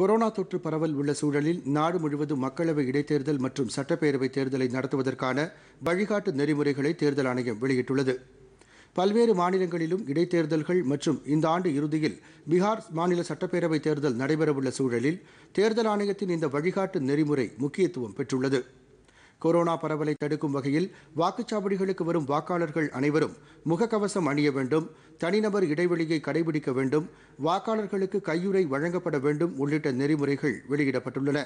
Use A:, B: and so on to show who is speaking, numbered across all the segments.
A: corona தொற்று பரவல் உள்ள சூழலில் நாடு முழுவதும் மக்களவை இடைத்தேர்தல் மற்றும் சட்டப்பேரவை தேர்தலை நடத்துவதற்கான வழிகாட்டு நெறிமுறைகளை தேர்தல் ஆணையம் வெளியிட்டுள்ளது பல்வேறு மாநிலங்களிலும் இடைத்தேர்தல்கள் மற்றும் இந்த ஆண்டு இறுதியில் பீகார் மாநில சட்டப்பேரவை தேர்தல் நடைபெறவுள்ள சூழலில் தேர்தல் ஆணையத்தின் இந்த வழிகாட்டு நெறிமுறை முக்கியத்துவம் பெற்றுள்ளது கொரோனா பரவலை தடுக்கும் வகையில் வாக்குச்சாவடிகளுக்கு வரும் வாக்காளர்கள் அனைவரும் முகக்கவசம் அணிய வேண்டும் தனிநபர் இடைவெளியை கடைபிடிக்க வேண்டும் வாக்காளர்களுக்கு கையுறை வழங்கப்பட வேண்டும் உள்ளிட்ட நெறிமுறைகள் வெளியிடப்பட்டுள்ளன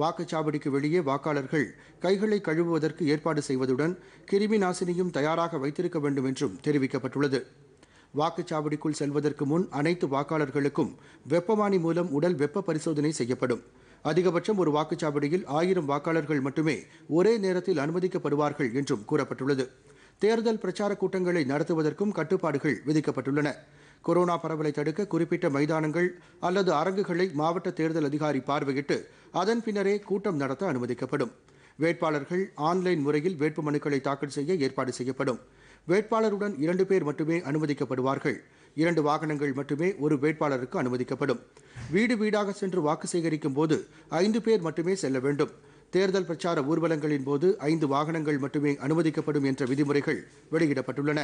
A: வாக்குச்சாவடிக்கு வெளியே வாக்காளர்கள் கைகளை கழுவுவதற்கு ஏற்பாடு செய்வதுடன் கிருமி நாசினியும் தயாராக வைத்திருக்க வேண்டும் என்றும் தெரிவிக்கப்பட்டுள்ளது வாக்குச்சாவடிக்குள் செல்வதற்கு முன் அனைத்து வாக்காளர்களுக்கும் வெப்பமானி மூலம் உடல் வெப்ப பரிசோதனை செய்யப்படும் அதிகபட்சம் ஒரு வாக்குச்சாவடியில் ஆயிரம் வாக்காளர்கள் மட்டுமே ஒரே நேரத்தில் அனுமதிக்கப்படுவார்கள் என்றும் கூறப்பட்டுள்ளது தேர்தல் பிரச்சார கூட்டங்களை நடத்துவதற்கும் கட்டுப்பாடுகள் விதிக்கப்பட்டுள்ளன கொரோனா பரவலை தடுக்க குறிப்பிட்ட மைதானங்கள் அல்லது அரங்குகளை மாவட்ட தேர்தல் அதிகாரி பார்வையிட்டு அதன் பின்னரே கூட்டம் நடத்த அனுமதிக்கப்படும் வேட்பாளர்கள் ஆன்லைன் முறையில் வேட்புமனுக்களை தாக்கல் செய்ய ஏற்பாடு செய்யப்படும் வேட்பாளருடன் இரண்டு பேர் மட்டுமே அனுமதிக்கப்படுவார்கள் இரண்டு வாகனங்கள் மட்டுமே ஒரு வேட்பாளருக்கு அனுமதிக்கப்படும் வீடு வீடாக சென்று வாக்கு சேகரிக்கும் போது ஐந்து பேர் மட்டுமே செல்ல வேண்டும் தேர்தல் பிரச்சார ஊர்வலங்களின் போது ஐந்து வாகனங்கள் மட்டுமே அனுமதிக்கப்படும் என்ற விதிமுறைகள் வெளியிடப்பட்டுள்ளன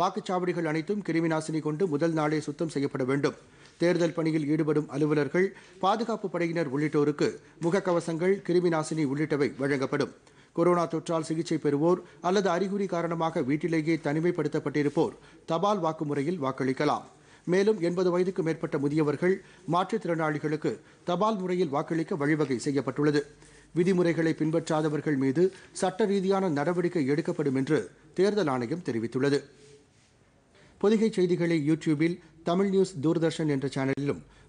A: வாக்குச்சாவடிகள் அனைத்தும் கிருமிநாசினி கொண்டு முதல் நாளே சுத்தம் செய்யப்பட வேண்டும் தேர்தல் பணியில் ஈடுபடும் அலுவலர்கள் பாதுகாப்பு படையினர் உள்ளிட்டோருக்கு முகக்கவசங்கள் கிருமிநாசினி உள்ளிட்டவை வழங்கப்படும் கொரோனா தொற்றால் சிகிச்சை பெறுவோர் அல்லது அறிகுறி காரணமாக வீட்டிலேயே தனிமைப்படுத்தப்பட்டிருப்போர் தபால் வாக்குமுறையில் வாக்களிக்கலாம் மேலும் எண்பது வயதுக்கு மேற்பட்ட முதியவர்கள் மாற்றுத்திறனாளிகளுக்கு தபால் முறையில் வாக்களிக்க வழிவகை செய்யப்பட்டுள்ளது விதிமுறைகளை பின்பற்றாதவர்கள் மீது சட்ட ரீதியான நடவடிக்கை எடுக்கப்படும் என்று தேர்தல் ஆணையம் தெரிவித்துள்ளது பொதிகை செய்திகளை யூடியூபில் தமிழ் நியூஸ் தூர்தர்ஷன் என்ற சேனலிலும்